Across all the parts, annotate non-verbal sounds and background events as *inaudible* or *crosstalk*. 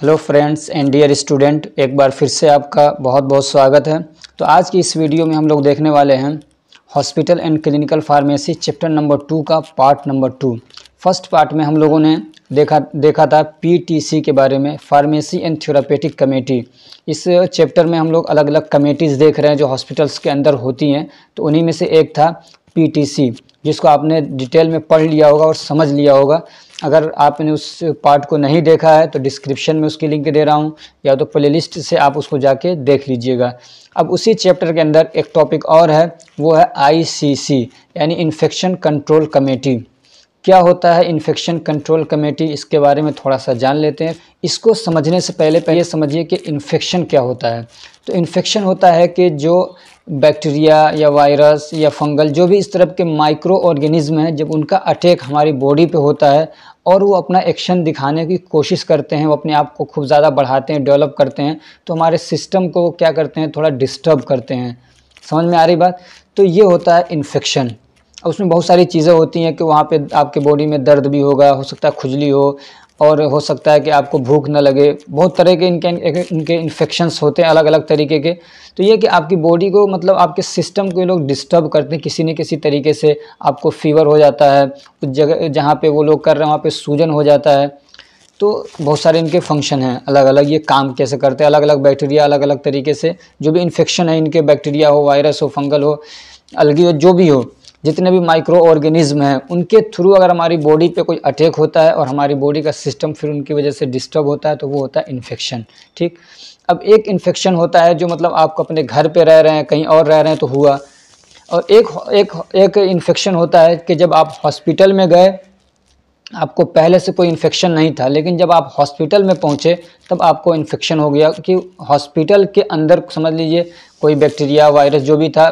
hello friends and dear student एक बार फिर से आपका बहुत बहुत स्वागत है तो आज की इस वीडियो में हम लोग देखने वाले हैं hospital and clinical pharmacy chapter number two का part number two first part में हम लोगों ने देखा देखा था पीटीसी के बारे में फार्मेसी एंड थ्योरापेटिक कमेटी इस चैप्टर में हम लोग अलग अलग कमेटीज़ देख रहे हैं जो हॉस्पिटल्स के अंदर होती हैं तो उन्हीं में से एक था पी जिसको आपने डिटेल में पढ़ लिया होगा और समझ लिया होगा अगर आपने उस पार्ट को नहीं देखा है तो डिस्क्रिप्शन में उसकी लिंक दे रहा हूँ या तो प्लेलिस्ट से आप उसको जाके देख लीजिएगा अब उसी चैप्टर के अंदर एक टॉपिक और है वो है आई यानी इन्फेक्शन कंट्रोल कमेटी क्या होता है इन्फेक्शन कंट्रोल कमेटी इसके बारे में थोड़ा सा जान लेते हैं इसको समझने से पहले पहले समझिए कि इन्फेक्शन क्या होता है तो इन्फेक्शन होता है कि जो बैक्टीरिया या वायरस या फंगल जो भी इस तरह के माइक्रो ऑर्गेनिज्म हैं जब उनका अटैक हमारी बॉडी पे होता है और वो अपना एक्शन दिखाने की कोशिश करते हैं वो अपने आप को खूब ज़्यादा बढ़ाते हैं डेवलप करते हैं तो हमारे सिस्टम को क्या करते हैं थोड़ा डिस्टर्ब करते हैं समझ में आ रही बात तो ये होता है इन्फेक्शन उसमें बहुत सारी चीज़ें होती हैं कि वहाँ पे आपके बॉडी में दर्द भी होगा हो सकता है खुजली हो और हो सकता है कि आपको भूख न लगे बहुत तरह के इनके इनके इन्फेक्शन्स होते हैं अलग अलग तरीके के तो ये कि आपकी बॉडी को मतलब आपके सिस्टम को ये लोग डिस्टर्ब करते हैं किसी न किसी तरीके से आपको फीवर हो जाता है उस जगह जहाँ पे वो लोग कर रहे हैं वहाँ पे सूजन हो जाता है तो बहुत सारे इनके फंक्शन हैं अलग अलग ये काम कैसे करते हैं अलग अलग बैक्टीरिया अलग अलग तरीके से जो भी इन्फेक्शन है इनके बैक्टीरिया हो वायरस हो फंगल हो अलगी हो जो भी हो जितने भी माइक्रो ऑर्गेनिज्म हैं उनके थ्रू अगर हमारी बॉडी पे कोई अटैक होता है और हमारी बॉडी का सिस्टम फिर उनकी वजह से डिस्टर्ब होता है तो वो होता है इन्फेक्शन ठीक अब एक इन्फेक्शन होता है जो मतलब आपको अपने घर पे रह रहे हैं कहीं और रह रहे हैं तो हुआ और एक एक एक इन्फेक्शन होता है कि जब आप हॉस्पिटल में गए आपको पहले से कोई इन्फेक्शन नहीं था लेकिन जब आप हॉस्पिटल में पहुँचे तब आपको इन्फेक्शन हो गया कि हॉस्पिटल के अंदर समझ लीजिए कोई बैक्टीरिया वायरस जो भी था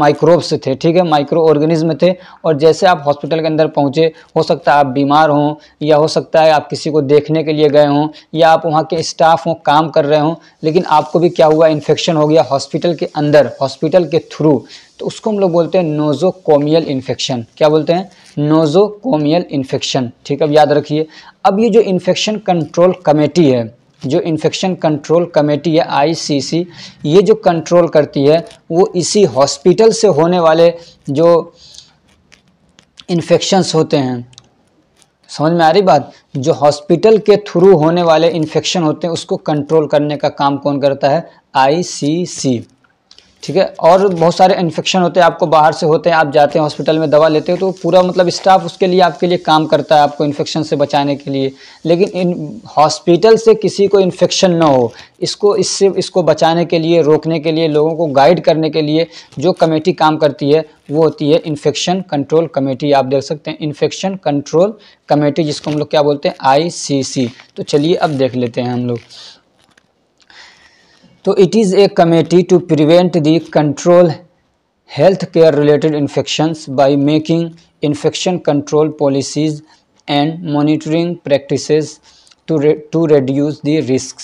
माइक्रोब्स थे ठीक है माइक्रो ऑर्गेनिज्म थे और जैसे आप हॉस्पिटल के अंदर पहुँचे हो सकता है आप बीमार हों या हो सकता है आप किसी को देखने के लिए गए हों या आप वहाँ के स्टाफ हों काम कर रहे हों लेकिन आपको भी क्या हुआ इन्फेक्शन हो गया हॉस्पिटल के अंदर हॉस्पिटल के थ्रू तो उसको हम लोग बोलते हैं नोजोकोमियल इन्फेक्शन क्या बोलते हैं नोजोकोमियल इन्फेक्शन ठीक है अब याद रखिए अब ये जो इन्फेक्शन कंट्रोल कमेटी है जो इन्फेक्शन कंट्रोल कमेटी है आईसीसी ये जो कंट्रोल करती है वो इसी हॉस्पिटल से होने वाले जो इन्फेक्शंस होते हैं समझ में आ रही बात जो हॉस्पिटल के थ्रू होने वाले इन्फेक्शन होते हैं उसको कंट्रोल करने का काम कौन करता है आईसीसी ठीक है और बहुत सारे इन्फेक्शन होते हैं आपको बाहर से होते हैं आप जाते हैं हॉस्पिटल में दवा लेते हो तो पूरा मतलब स्टाफ उसके लिए आपके लिए काम करता है आपको इन्फेक्शन से बचाने के लिए लेकिन इन हॉस्पिटल से किसी को इन्फेक्शन ना हो इसको इससे इसको बचाने के लिए रोकने के लिए लोगों को गाइड करने के लिए जो कमेटी काम करती है वो होती है इन्फेक्शन कंट्रोल कमेटी आप देख सकते हैं इन्फेक्शन कंट्रोल कमेटी जिसको हम लोग क्या बोलते हैं आई तो चलिए अब देख लेते हैं हम लोग तो it is a committee to prevent the control health care related infections by making infection control policies and monitoring practice to to reduce the risk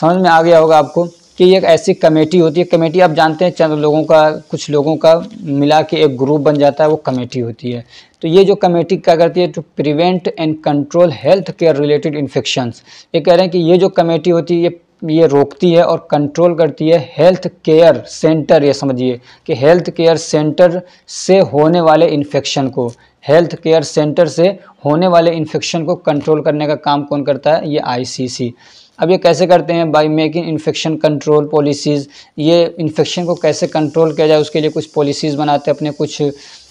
समझ में आ गया होगा आपको कि एक ऐसी कमेटी होती है कमेटी आप जानते हैं चंद लोगों का कुछ लोगों का मिला के एक ग्रुप बन जाता है वो कमेटी होती है तो ये जो कमेटी क्या करती है to prevent and control health care related infections ये कह रहे हैं कि ये जो कमेटी होती है ये ये रोकती है और कंट्रोल करती है हेल्थ केयर सेंटर ये समझिए कि हेल्थ केयर सेंटर से होने वाले इन्फेक्शन को हेल्थ केयर सेंटर से होने वाले इन्फेक्शन को कंट्रोल करने का काम कौन करता है ये आईसीसी अब ये कैसे करते हैं by making infection control policies ये इन्फेक्शन को कैसे कंट्रोल किया जाए उसके लिए कुछ पॉलिसीज़ बनाते हैं अपने कुछ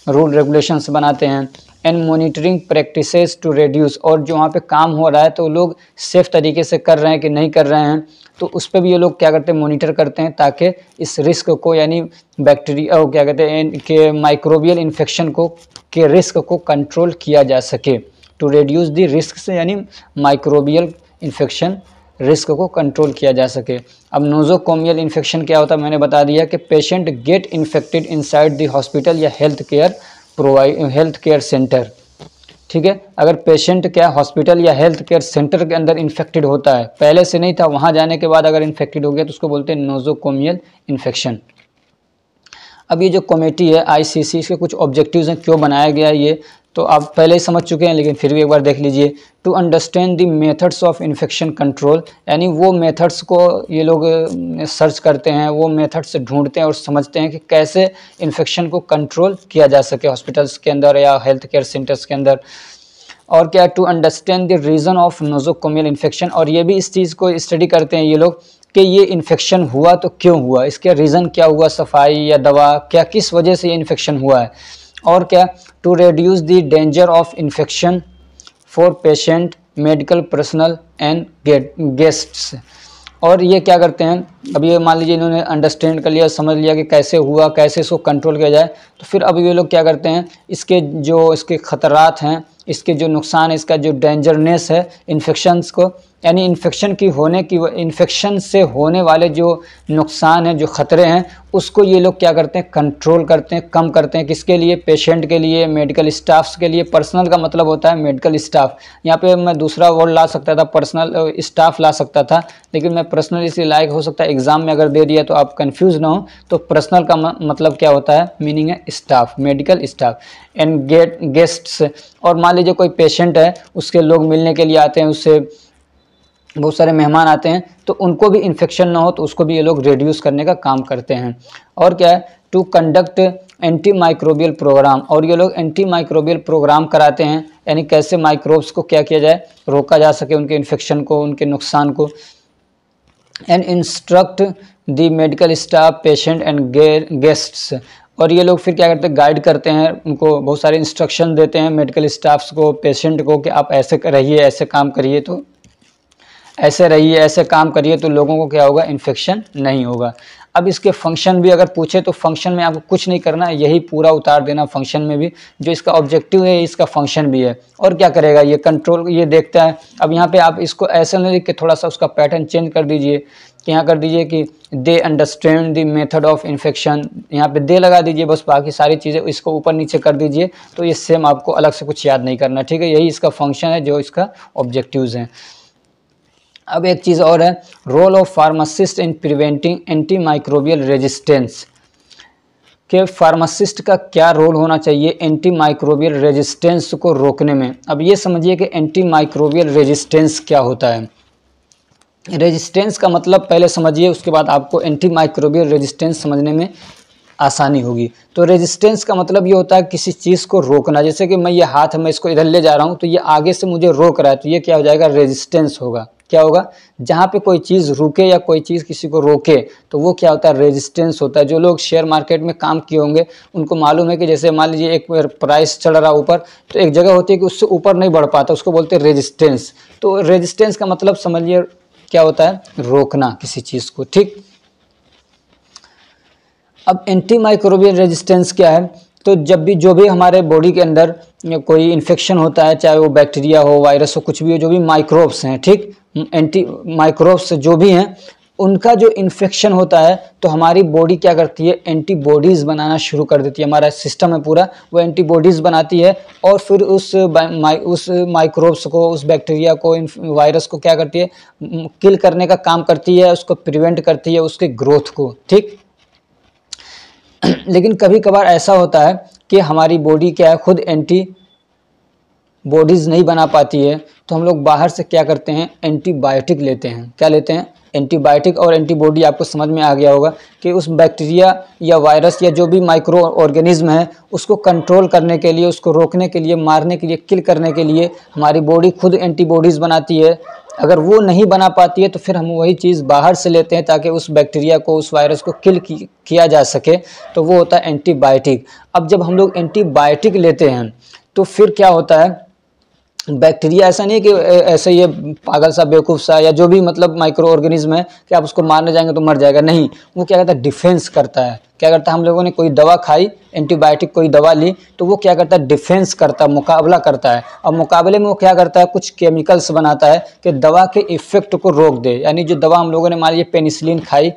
रूल रेगुलेशंस बनाते हैं and monitoring practices to reduce और जो वहाँ पे काम हो रहा है तो लोग सेफ तरीके से कर रहे हैं कि नहीं कर रहे हैं तो उस पर भी ये लोग क्या करते हैं मोनिटर करते हैं ताकि इस रिस्क को यानी बैक्टीरिया क्या कहते हैं के माइक्रोबियल इन्फेक्शन को के रिस्क को कंट्रोल किया जा सके टू रेड्यूस दी रिस्क से यानी माइक्रोबियल इन्फेक्शन रिस्क को कंट्रोल किया जा सके अब नोजोकोमियल इन्फेक्शन क्या होता है मैंने बता दिया कि patient get infected inside the hospital या health care provide health care center ठीक है अगर पेशेंट क्या हॉस्पिटल या हेल्थ केयर सेंटर के अंदर इन्फेक्टेड होता है पहले से नहीं था वहाँ जाने के बाद अगर इन्फेक्टेड हो गया तो उसको बोलते हैं नोजोकोमियल इन्फेक्शन अब ये जो कमेटी है आईसीसी इसके कुछ ऑब्जेक्टिव्स हैं क्यों बनाया गया ये तो आप पहले ही समझ चुके हैं लेकिन फिर भी एक बार देख लीजिए to understand the methods of infection control यानी वो मेथड्स को ये लोग सर्च करते हैं वो मेथड्स ढूंढते हैं और समझते हैं कि कैसे इन्फेक्शन को कंट्रोल किया जा सके हॉस्पिटल्स के अंदर या हेल्थ केयर सेंटर्स के अंदर और क्या to understand the reason of nosocomial infection और ये भी इस चीज़ को स्टडी करते हैं ये लोग कि ये इन्फेक्शन हुआ तो क्यों हुआ इसके रीज़न क्या हुआ सफाई या दवा क्या किस वजह से ये इन्फेक्शन हुआ है और क्या to reduce the danger of infection for patient medical personal and guests और ये क्या करते हैं अब ये मान लीजिए इन्होंने अंडरस्टैंड कर लिया समझ लिया कि कैसे हुआ कैसे इसको कंट्रोल किया जाए तो फिर अब ये लोग क्या करते हैं इसके जो इसके ख़तरात हैं इसके जो नुकसान इसका जो डेंजरनेस है इन्फेक्शंस को यानी इन्फेक्शन की होने की इन्फेक्शन से होने वाले जो नुकसान हैं जो ख़तरे हैं उसको ये लोग क्या करते हैं कंट्रोल करते हैं कम करते हैं किसके लिए पेशेंट के लिए मेडिकल स्टाफ्स के लिए पर्सनल का मतलब होता है मेडिकल स्टाफ यहाँ पे मैं दूसरा वर्ड ला सकता था पर्सनल स्टाफ ला सकता था लेकिन मैं पर्सनल इसलिए लायक हो सकता है एग्ज़ाम में अगर दे दिया तो आप कन्फ्यूज़ ना हो तो पर्सनल का मतलब क्या होता है मीनिंग है staff medical staff and get guests और मान लीजिए कोई पेशेंट है उसके लोग मिलने के लिए आते हैं उससे बहुत सारे मेहमान आते हैं तो उनको भी इन्फेक्शन ना हो तो उसको भी ये लोग रिड्यूस करने का काम करते हैं और क्या है to conduct anti microbial program और ये लोग एंटी माइक्रोबियल प्रोग्राम कराते हैं यानी कैसे माइक्रोब्स को क्या किया जाए रोका जा सके उनके इन्फेक्शन को उनके नुकसान को and instruct the medical staff patient and guests और ये लोग फिर क्या करते हैं गाइड करते हैं उनको बहुत सारे इंस्ट्रक्शन देते हैं मेडिकल स्टाफ्स को पेशेंट को कि आप ऐसे रहिए ऐसे काम करिए तो ऐसे रहिए ऐसे काम करिए तो लोगों को क्या होगा इन्फेक्शन नहीं होगा अब इसके फंक्शन भी अगर पूछे तो फंक्शन में आपको कुछ नहीं करना यही पूरा उतार देना फंक्शन में भी जो इसका ऑब्जेक्टिव है इसका फंक्शन भी है और क्या करेगा ये कंट्रोल ये देखता है अब यहाँ पे आप इसको ऐसे नहीं देख के थोड़ा सा उसका पैटर्न चेंज कर दीजिए कि यहाँ कर दीजिए कि they understand the method of infection यहाँ पे दे लगा दीजिए बस बाकी सारी चीज़ें इसको ऊपर नीचे कर दीजिए तो ये सेम आपको अलग से कुछ याद नहीं करना ठीक है यही इसका फंक्शन है जो इसका ऑब्जेक्टिव हैं अब एक चीज़ और है role of pharmacist in preventing anti microbial resistance के फार्मासिस्ट का क्या रोल होना चाहिए एंटी माइक्रोबियल रेजिस्टेंस को रोकने में अब ये समझिए कि एंटी माइक्रोबियल रेजिस्टेंस क्या होता है रेजिस्टेंस का मतलब पहले समझिए उसके बाद आपको एंटी माइक्रोबियल रेजिस्टेंस समझने में आसानी होगी तो रेजिस्टेंस का मतलब ये होता है किसी चीज़ को रोकना जैसे कि मैं ये हाथ मैं इसको इधर ले जा रहा हूँ तो ये आगे से मुझे रोक रहा है तो ये क्या हो जाएगा रेजिस्टेंस होगा क्या होगा जहाँ पे कोई चीज़ रुके या कोई चीज़ किसी को रोके तो वो क्या होता है रेजिस्टेंस होता है जो लोग शेयर मार्केट में काम किए होंगे उनको मालूम है कि जैसे मान लीजिए एक प्राइस चढ़ रहा ऊपर तो एक जगह होती है कि उससे ऊपर नहीं बढ़ पाता उसको बोलते हैं रेजिस्टेंस तो रेजिस्टेंस का मतलब समझिए क्या होता है रोकना किसी चीज़ को ठीक अब एंटी माइक्रोबियल रेजिस्टेंस क्या है तो जब भी जो भी हमारे बॉडी के अंदर कोई इन्फेक्शन होता है चाहे वो बैक्टीरिया हो वायरस हो कुछ भी हो जो भी माइक्रोब्स हैं ठीक एंटी माइक्रोब्स जो भी हैं उनका जो इन्फेक्शन होता है तो हमारी बॉडी क्या करती है एंटीबॉडीज़ बनाना शुरू कर देती है हमारा सिस्टम है पूरा वो एंटीबॉडीज़ बनाती है और फिर उस माइ, उस माइक्रोब्स को उस बैक्टीरिया को इन वायरस को क्या करती है किल करने का काम करती है उसको प्रिवेंट करती है उसके ग्रोथ को ठीक *clears throat* लेकिन कभी कभार ऐसा होता है कि हमारी बॉडी क्या है खुद एंटी बॉडीज़ नहीं बना पाती है तो हम लोग बाहर से क्या करते हैं एंटीबायोटिक लेते हैं क्या लेते हैं एंटीबायोटिक और एंटीबॉडी आपको समझ में आ गया होगा कि उस बैक्टीरिया या वायरस या जो भी माइक्रो ऑर्गेनिज्म है उसको कंट्रोल करने के लिए उसको रोकने के लिए मारने के लिए किल करने के लिए हमारी बॉडी खुद एंटीबॉडीज़ बनाती है अगर वो नहीं बना पाती है तो फिर हम वही चीज़ बाहर से लेते हैं ताकि उस बैक्टीरिया को उस वायरस को किल किया जा सके तो वो होता है एंटीबायोटिक अब जब हम लोग एंटीबायोटिक लेते हैं तो फिर क्या होता है बैक्टीरिया ऐसा नहीं है कि ऐसे ये पागल सा बेवकूफ़ सा या जो भी मतलब माइक्रो ऑर्गेनिज्म है कि आप उसको मारने जाएंगे तो मर जाएगा नहीं वो क्या करता है डिफेंस करता है क्या करता है हम लोगों ने कोई दवा खाई एंटीबायोटिक कोई दवा ली तो वो क्या करता है डिफेंस करता है मुकाबला करता है और मुकाबले में वो क्या करता है कुछ केमिकल्स बनाता है कि दवा के इफ़ेक्ट को रोक दे यानी जो दवा हम लोगों ने मान लीजिए पेनिसिलिन खाई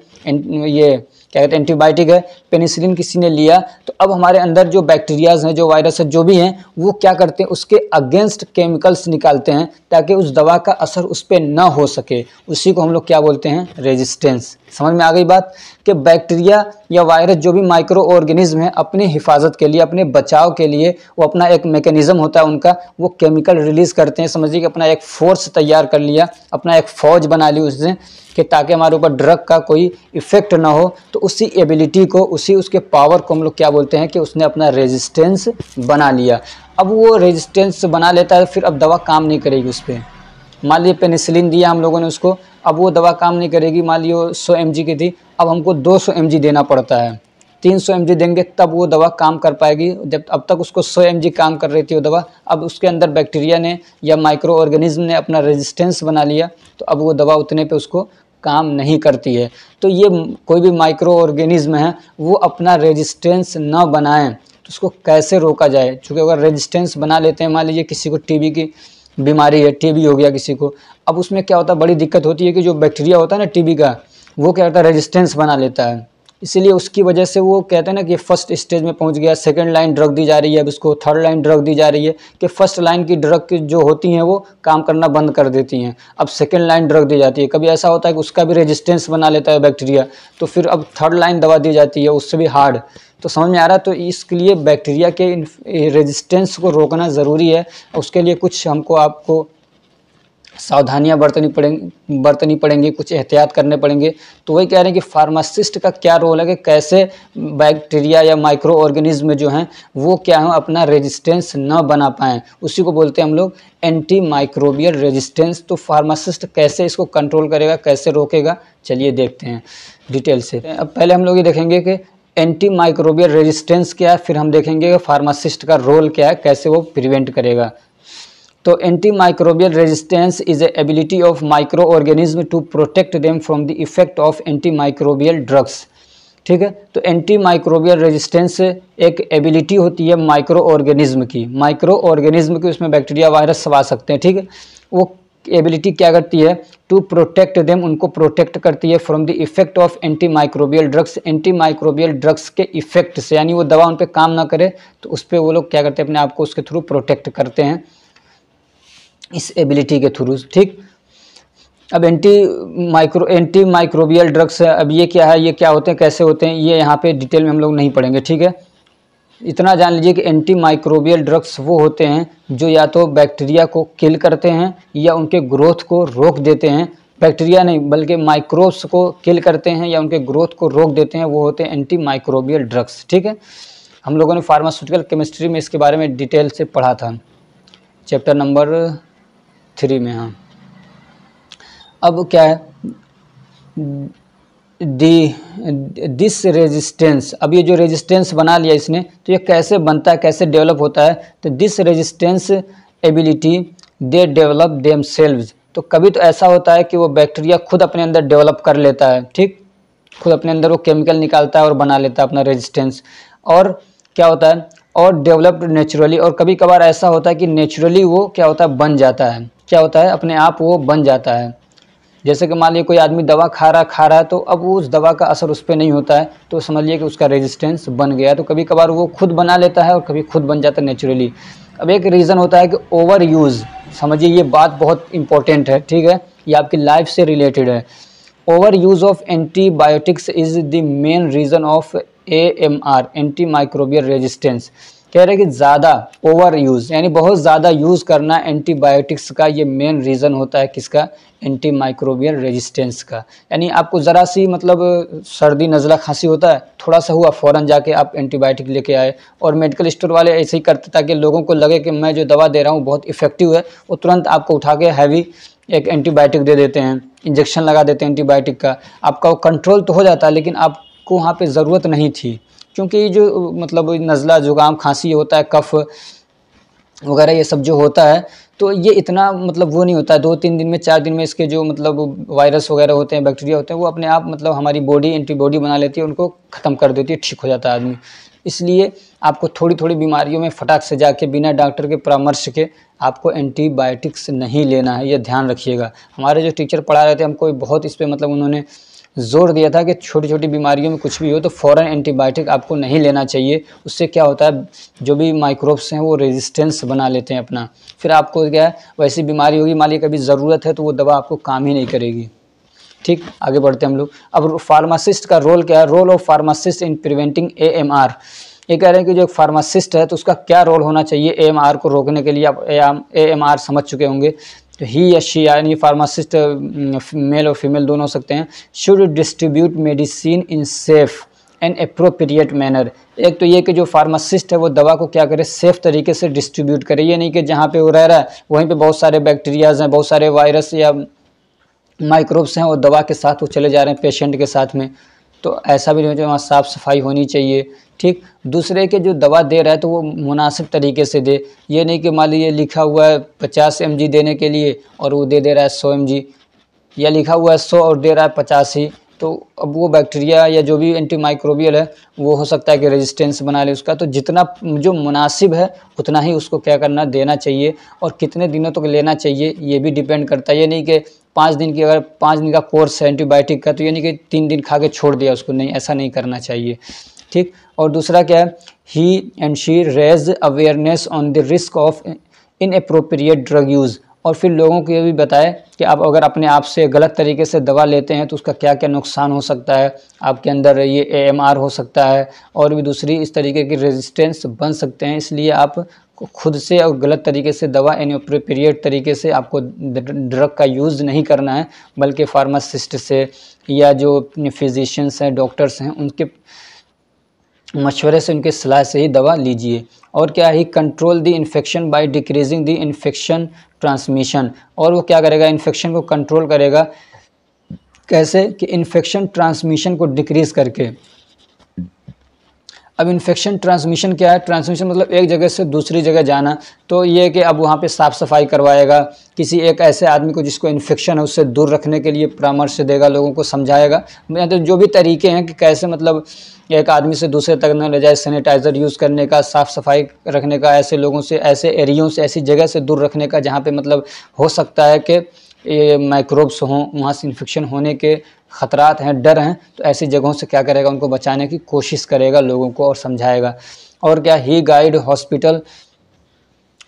ये क्या कहते हैं एंटीबायोटिक है पेनिसिलिन किसी ने लिया तो अब हमारे अंदर जो बैक्टीरियाज हैं जो वायरस है जो भी हैं वो क्या करते हैं उसके अगेंस्ट केमिकल्स निकालते हैं ताकि उस दवा का असर उस पर ना हो सके उसी को हम लोग क्या बोलते हैं रेजिस्टेंस समझ में आ गई बात कि बैक्टीरिया या वायरस जो भी माइक्रो ऑर्गेनिज्म है अपनी हिफाजत के लिए अपने बचाव के लिए वो अपना एक मेकेनिज़म होता है उनका वो केमिकल रिलीज़ करते हैं समझिए कि अपना एक फोर्स तैयार कर लिया अपना एक फ़ौज बना ली उसने कि ताकि हमारे ऊपर ड्रग का कोई इफ़ेक्ट ना हो तो उसी एबिलिटी को उसी उसके पावर को हम लोग क्या बोलते हैं कि उसने अपना रेजिस्टेंस बना लिया अब वो रेजिस्टेंस बना लेता है फिर अब दवा काम नहीं करेगी उस पर मान लीजिए पेनिसिलिन दिया हम लोगों ने उसको अब वो दवा काम नहीं करेगी मान लीजिए सौ एम की थी अब हमको दो सौ देना पड़ता है तीन सौ एम देंगे तब वो दवा काम कर पाएगी जब अब तक उसको सौ एम काम कर रही थी वो दवा अब उसके अंदर बैक्टीरिया ने या माइक्रो ऑर्गेनिज्म ने अपना रेजिस्टेंस बना लिया तो अब वो दवा उतने पे उसको काम नहीं करती है तो ये कोई भी माइक्रो ऑर्गेनिज्म है वो अपना रेजिस्टेंस न बनाएं तो उसको कैसे रोका जाए चूँकि अगर रेजिस्टेंस बना लेते हैं मान लीजिए किसी को टीबी की बीमारी है टीबी हो गया किसी को अब उसमें क्या होता है बड़ी दिक्कत होती है कि जो बैक्टीरिया होता है ना टीबी का वो क्या होता है रेजिस्टेंस बना लेता है इसीलिए उसकी वजह से वो कहते हैं ना कि फर्स्ट स्टेज में पहुंच गया सेकंड लाइन ड्रग दी जा रही है अब इसको थर्ड लाइन ड्रग दी जा रही है कि फर्स्ट लाइन की ड्रग की जो होती हैं वो काम करना बंद कर देती हैं अब सेकंड लाइन ड्रग दी जाती है कभी ऐसा होता है कि उसका भी रेजिस्टेंस बना लेता है बैक्टीरिया तो फिर अब थर्ड लाइन दवा दी जाती है उससे भी हार्ड तो समझ में आ रहा है तो इसके लिए बैक्टीरिया के रेजिस्टेंस को रोकना ज़रूरी है उसके लिए कुछ हमको आपको सावधानियां बरतनी पड़ेंगी बरतनी पड़ेंगी कुछ एहतियात करने पड़ेंगे तो वही कह रहे हैं कि फार्मासिस्ट का क्या रोल है कि कैसे बैक्टीरिया या माइक्रो ऑर्गेनिज्म जो हैं वो क्या है अपना रेजिस्टेंस न बना पाएँ उसी को बोलते हैं हम लोग एंटी माइक्रोबियल रेजिस्टेंस तो फार्मासिस्ट कैसे इसको कंट्रोल करेगा कैसे रोकेगा चलिए देखते हैं डिटेल से अब पहले हम लोग ये देखेंगे कि एंटी माइक्रोबियल रेजिस्टेंस क्या है फिर हम देखेंगे फार्मासिस्ट का रोल क्या है कैसे वो प्रिवेंट करेगा तो anti microbial resistance is a ability of micro organism to protect them from the effect of anti microbial drugs ठीक है तो एंटी माइक्रोबियल रेजिस्टेंस एक एबिलिटी होती है माइक्रो ऑर्गेनिज्म की माइक्रो ऑर्गेनिज्म की उसमें बैक्टीरिया वायरस सवा सकते हैं ठीक है वो एबिलिटी क्या करती है टू प्रोटेक्ट देम उनको प्रोटेक्ट करती है from the effect of anti microbial drugs anti microbial drugs के इफेक्ट से यानी वो दवा उन पर काम ना करे तो उस पर वो लोग क्या करते हैं अपने आप को उसके थ्रू प्रोटेक्ट करते हैं इस एबिलिटी के थ्रू ठीक अब anti micro anti microbial drugs है अब ये क्या है ये क्या होते हैं कैसे होते हैं ये यहाँ पे डिटेल में हम लोग नहीं पढ़ेंगे ठीक है इतना जान लीजिए कि एंटी माइक्रोबियल ड्रग्स वो होते हैं जो या तो बैक्टीरिया को किल करते हैं या उनके ग्रोथ को रोक देते हैं बैक्टीरिया नहीं बल्कि माइक्रोब्स को किल करते हैं या उनके ग्रोथ को रोक देते हैं वो होते हैं एंटी माइक्रोबियल ड्रग्स ठीक है हम लोगों ने फार्मास्यूटिकल केमिस्ट्री में इसके बारे में डिटेल से पढ़ा था चैप्टर नंबर थ्री में हाँ अब क्या है दिस रेजिस्टेंस अब ये जो रेजिस्टेंस बना लिया इसने तो ये कैसे बनता है कैसे डेवलप होता है तो this resistance ability they develop themselves तो कभी तो ऐसा होता है कि वो बैक्टीरिया खुद अपने अंदर डेवलप कर लेता है ठीक खुद अपने अंदर वो केमिकल निकालता है और बना लेता है अपना रेजिस्टेंस और क्या होता है और डेवलप्ड नेचुरली और कभी कभार ऐसा होता है कि नेचुरली वो क्या होता है बन जाता है क्या होता है अपने आप वो बन जाता है जैसे कि मान लीजिए कोई आदमी दवा खा रहा खा रहा है तो अब उस दवा का असर उस पर नहीं होता है तो समझ कि उसका रेजिस्टेंस बन गया तो कभी कभार वो खुद बना लेता है और कभी खुद बन जाता है नेचुरली अब एक रीज़न होता है कि ओवर यूज़ समझिए ये बात बहुत इंपॉर्टेंट है ठीक है ये आपकी लाइफ से रिलेटेड है over use of antibiotics is the main reason of A M R anti microbial resistance कह रहे हैं कि ज़्यादा ओवर यूज़ यानी बहुत ज़्यादा यूज़ करना एंटीबायोटिक्स का ये मेन रीज़न होता है किसका एंटी माइक्रोबियल रेजिस्टेंस का यानी आपको ज़रा सी मतलब सर्दी नज़ला खांसी होता है थोड़ा सा हुआ फ़ौरन जाके आप एंटीबायोटिक लेके आए और मेडिकल स्टोर वाले ऐसे ही करते ताकि लोगों को लगे कि मैं जो दवा दे रहा हूँ बहुत इफ़ेक्टिव है वो तुरंत आपको उठा के हैवी एक एंटीबायोटिक दे देते हैं इंजेक्शन लगा देते हैं एंटीबायोटिक का आपका वो कंट्रोल तो हो जाता है लेकिन आपको वहाँ पे ज़रूरत नहीं थी क्योंकि जो मतलब नज़ला जुकाम खांसी होता है कफ़ वगैरह ये सब जो होता है तो ये इतना मतलब वो नहीं होता है दो तीन दिन में चार दिन में इसके जो मतलब वायरस वगैरह होते हैं बैक्टीरिया होते हैं वो अपने आप मतलब हमारी बॉडी एंटीबॉडी बना लेती है उनको ख़त्म कर देती है ठीक हो जाता है आदमी इसलिए आपको थोड़ी थोड़ी बीमारियों में फटाक से जाके बिना डॉक्टर के परामर्श के आपको एंटीबायोटिक्स नहीं लेना है ये ध्यान रखिएगा हमारे जो टीचर पढ़ा रहे थे हमको बहुत इस पर मतलब उन्होंने जोर दिया था कि छोटी छोटी बीमारियों में कुछ भी हो तो फ़ौर एंटीबायोटिक आपको नहीं लेना चाहिए उससे क्या होता है जो भी माइक्रोब्स हैं वो रेजिस्टेंस बना लेते हैं अपना फिर आपको क्या है वैसी बीमारी होगी मान ली कभी ज़रूरत है तो वो दवा आपको काम ही नहीं करेगी ठीक आगे बढ़ते हैं हम लोग अब फार्मासिस्ट का रोल क्या है role of pharmacist in preventing A M R ये कह रहे हैं कि जो एक फार्मासिस्ट है तो उसका क्या रोल होना चाहिए ए एम आर को रोकने के लिए आप ए एम आर समझ चुके होंगे तो ही या शी यानी फार्मासिस्ट मेल और फीमेल दोनों हो सकते हैं should distribute medicine in safe and appropriate manner एक तो ये कि जो फार्मासिस्ट है वो दवा को क्या करे सेफ तरीके से डिस्ट्रीब्यूट करे ये नहीं कि जहाँ पे वो रह रहा है वहीं पे बहुत सारे बैक्टीरियाज हैं बहुत सारे वायरस या माइक्रोब्स हैं वो दवा के साथ वो चले जा रहे हैं पेशेंट के साथ में तो ऐसा भी नहीं होता वहाँ साफ़ सफाई होनी चाहिए ठीक दूसरे के जो दवा दे रहा है तो वो मुनासिब तरीके से दे ये नहीं कि मान लीजिए लिखा हुआ है पचास एम देने के लिए और वो दे दे रहा है सौ एम या लिखा हुआ है सौ और दे रहा है पचास ही तो अब वो बैक्टीरिया या जो भी एंटी माइक्रोबियल है वो हो सकता है कि रेजिस्टेंस बना ले उसका तो जितना जो मुनासिब है उतना ही उसको क्या करना देना चाहिए और कितने दिनों तक तो लेना चाहिए ये भी डिपेंड करता है ये नहीं कि पाँच दिन की अगर पाँच दिन का कोर्स है एंटीबायोटिक का तो यानी कि तीन दिन खा के छोड़ दिया उसको नहीं ऐसा नहीं करना चाहिए ठीक और दूसरा क्या है he and she raise awareness on the risk of inappropriate drug use और फिर लोगों को ये भी बताएं कि आप अगर अपने आप से गलत तरीके से दवा लेते हैं तो उसका क्या क्या नुकसान हो सकता है आपके अंदर ये ए हो सकता है और भी दूसरी इस तरीके की रेजिस्टेंस बन सकते हैं इसलिए आप खुद से और गलत तरीके से दवा अप्रोप्रिएट तरीके से आपको ड्रग का यूज़ नहीं करना है बल्कि फार्मासिस्ट से या जो फिजिशियंस हैं डॉक्टर्स हैं उनके मशवरे से उनके सलाह से ही दवा लीजिए और क्या he control the infection by decreasing the infection transmission और वो क्या करेगा इन्फेक्शन को कंट्रोल करेगा कैसे कि इन्फेक्शन ट्रांसमिशन को डिक्रीज़ करके अब इन्फेक्शन ट्रांसमिशन क्या है ट्रांसमिशन मतलब एक जगह से दूसरी जगह जाना तो ये कि अब वहाँ पे साफ़ सफाई करवाएगा किसी एक ऐसे आदमी को जिसको इन्फेक्शन है उससे दूर रखने के लिए परामर्श देगा लोगों को समझाएगा तो जो भी तरीके हैं कि कैसे मतलब एक आदमी से दूसरे तक न ले जाए सैनिटाइज़र यूज़ करने का साफ़ सफाई रखने का ऐसे लोगों से ऐसे एरियों से ऐसी जगह से दूर रखने का जहाँ पर मतलब हो सकता है कि ये माइक्रोब्स हों वहाँ से इन्फेक्शन होने के ख़तरात हैं डर हैं तो ऐसी जगहों से क्या करेगा उनको बचाने की कोशिश करेगा लोगों को और समझाएगा और क्या he guide hospital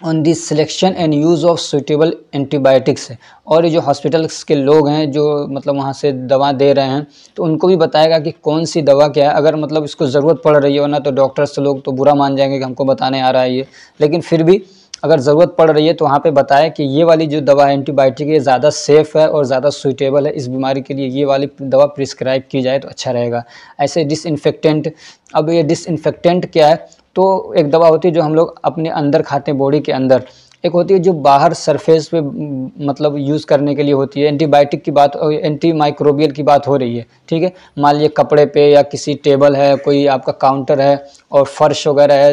on the selection and use of suitable antibiotics है और ये जो हॉस्पिटल्स के लोग हैं जो मतलब वहाँ से दवा दे रहे हैं तो उनको भी बताएगा कि कौन सी दवा क्या है अगर मतलब इसको ज़रूरत पड़ रही है ना तो डॉक्टर्स लोग तो बुरा मान जाएंगे कि हमको बताने आ रहा है ये लेकिन फिर भी अगर ज़रूरत पड़ रही है तो वहाँ पे बताएं कि ये वाली जो दवा एंटीबायोटिक है ज़्यादा सेफ़ है और ज़्यादा सुइटेबल है इस बीमारी के लिए ये वाली दवा प्रिस्क्राइब की जाए तो अच्छा रहेगा ऐसे डिसइनफेक्टेंट अब ये डिसइनफेक्टेंट क्या है तो एक दवा होती है जो हम लोग अपने अंदर खाते हैं बॉडी के अंदर एक होती है जो बाहर सरफेस पे मतलब यूज़ करने के लिए होती है एंटीबायोटिक की बात एंटी माइक्रोबियल की बात हो रही है ठीक है मान लीजिए कपड़े पे या किसी टेबल है कोई आपका काउंटर है और फर्श वगैरह है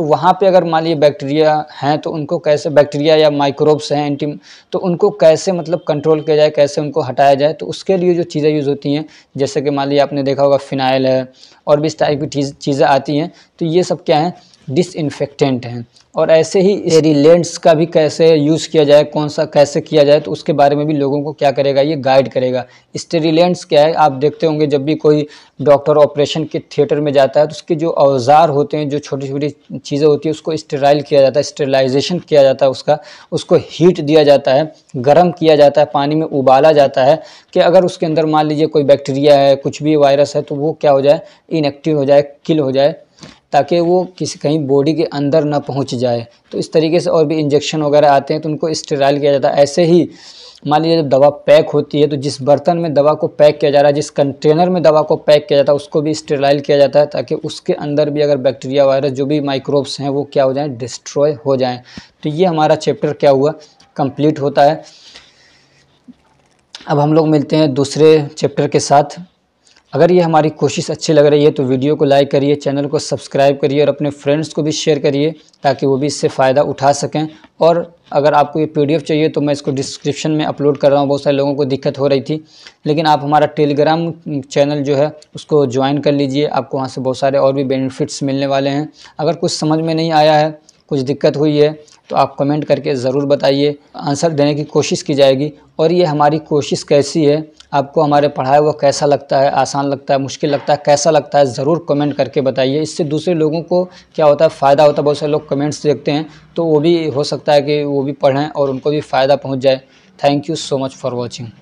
तो वहाँ पे अगर मान लीजिए बैक्टीरिया हैं तो उनको कैसे बैक्टीरिया या माइक्रोब्स हैं एंटी तो उनको कैसे मतलब कंट्रोल किया जाए कैसे उनको हटाया जाए तो उसके लिए जो चीज़ें यूज़ होती हैं जैसे कि मान लीजिए आपने देखा होगा फिनाइल है और भी इस टाइप की चीज़ चीज़ें आती हैं तो ये सब क्या है डिसइनफेक्टेंट हैं और ऐसे ही एरिलेंट्स का भी कैसे यूज़ किया जाए कौन सा कैसे किया जाए तो उसके बारे में भी लोगों को क्या करेगा ये गाइड करेगा स्टेरिलेंट्स क्या है आप देखते होंगे जब भी कोई डॉक्टर ऑपरेशन के थिएटर में जाता है तो उसके जो औजार होते हैं जो छोटी छोटी चीज़ें होती है उसको स्टेराइल किया जाता है स्टेरलाइजेशन किया जाता है उसका उसको हीट दिया जाता है गर्म किया जाता है पानी में उबाला जाता है कि अगर उसके अंदर मान लीजिए कोई बैक्टीरिया है कुछ भी वायरस है तो वो क्या हो जाए इनएक्टिव हो जाए किल हो जाए ताकि वो किसी कहीं बॉडी के अंदर ना पहुंच जाए तो इस तरीके से और भी इंजेक्शन वगैरह आते हैं तो उनको स्टेराइल किया जाता है ऐसे ही मान लीजिए जब दवा पैक होती है तो जिस बर्तन में दवा को पैक किया जा रहा है जिस कंटेनर में दवा को पैक किया जाता है उसको भी स्टेराइल किया जाता है ताकि उसके अंदर भी अगर बैक्टीरिया वायरस जो भी माइक्रोब्स हैं वो क्या हो जाएँ डिस्ट्रॉय हो जाएँ तो ये हमारा चैप्टर क्या हुआ कम्प्लीट होता है अब हम लोग मिलते हैं दूसरे चैप्टर के साथ अगर ये हमारी कोशिश अच्छी लग रही है तो वीडियो को लाइक करिए चैनल को सब्सक्राइब करिए और अपने फ्रेंड्स को भी शेयर करिए ताकि वो भी इससे फ़ायदा उठा सकें और अगर आपको ये पीडीएफ चाहिए तो मैं इसको डिस्क्रिप्शन में अपलोड कर रहा हूँ बहुत सारे लोगों को दिक्कत हो रही थी लेकिन आप हमारा टेलीग्राम चैनल जो है उसको ज्वाइन कर लीजिए आपको वहाँ से बहुत सारे और भी बेनिफिट्स मिलने वाले हैं अगर कुछ समझ में नहीं आया है कुछ दिक्कत हुई है तो आप कमेंट करके ज़रूर बताइए आंसर देने की कोशिश की जाएगी और ये हमारी कोशिश कैसी है आपको हमारे पढ़ाया हुआ कैसा लगता है आसान लगता है मुश्किल लगता है कैसा लगता है ज़रूर कमेंट करके बताइए इससे दूसरे लोगों को क्या होता है फ़ायदा होता है बहुत सारे लोग कमेंट्स देखते हैं तो वो भी हो सकता है कि वो भी पढ़ें और उनको भी फ़ायदा पहुँच जाए thank you so much for watching